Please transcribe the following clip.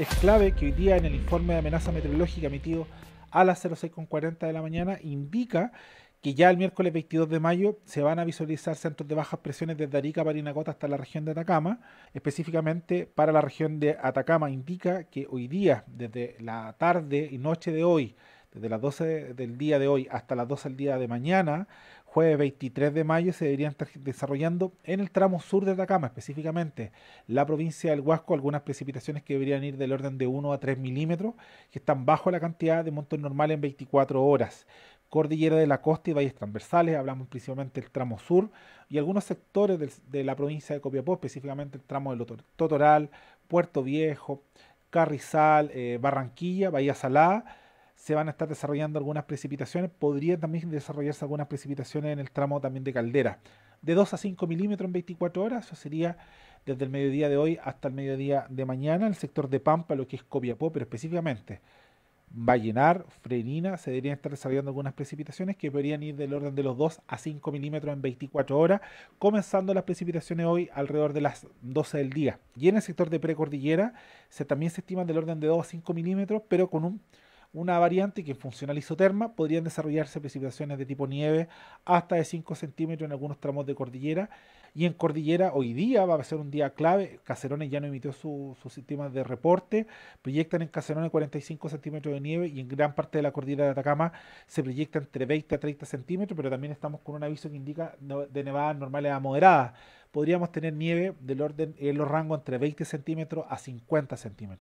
Es clave que hoy día en el informe de amenaza meteorológica emitido a las 06.40 de la mañana indica que ya el miércoles 22 de mayo se van a visualizar centros de bajas presiones desde Arica, Parinacota hasta la región de Atacama. Específicamente para la región de Atacama indica que hoy día, desde la tarde y noche de hoy, desde las 12 del día de hoy hasta las 12 del día de mañana, jueves 23 de mayo, se deberían estar desarrollando en el tramo sur de Atacama, específicamente la provincia del Huasco, algunas precipitaciones que deberían ir del orden de 1 a 3 milímetros, que están bajo la cantidad de montón normal en 24 horas. Cordillera de la Costa y valles transversales, hablamos principalmente del tramo sur y algunos sectores de la provincia de Copiapó, específicamente el tramo del Totoral, Puerto Viejo, Carrizal, eh, Barranquilla, Bahía Salada se van a estar desarrollando algunas precipitaciones, podrían también desarrollarse algunas precipitaciones en el tramo también de caldera. De 2 a 5 milímetros en 24 horas, eso sería desde el mediodía de hoy hasta el mediodía de mañana, el sector de Pampa, lo que es Copiapó, pero específicamente Vallenar, Frenina, se deberían estar desarrollando algunas precipitaciones que podrían ir del orden de los 2 a 5 milímetros en 24 horas, comenzando las precipitaciones hoy alrededor de las 12 del día. Y en el sector de precordillera se, también se estiman del orden de 2 a 5 milímetros, pero con un una variante que funciona la isoterma, podrían desarrollarse precipitaciones de tipo nieve hasta de 5 centímetros en algunos tramos de cordillera. Y en cordillera hoy día va a ser un día clave. Cacerones ya no emitió sus su sistemas de reporte. Proyectan en Caserones 45 centímetros de nieve y en gran parte de la cordillera de Atacama se proyecta entre 20 a 30 centímetros, pero también estamos con un aviso que indica de nevadas normales a moderadas. Podríamos tener nieve del orden, en los rangos entre 20 centímetros a 50 centímetros.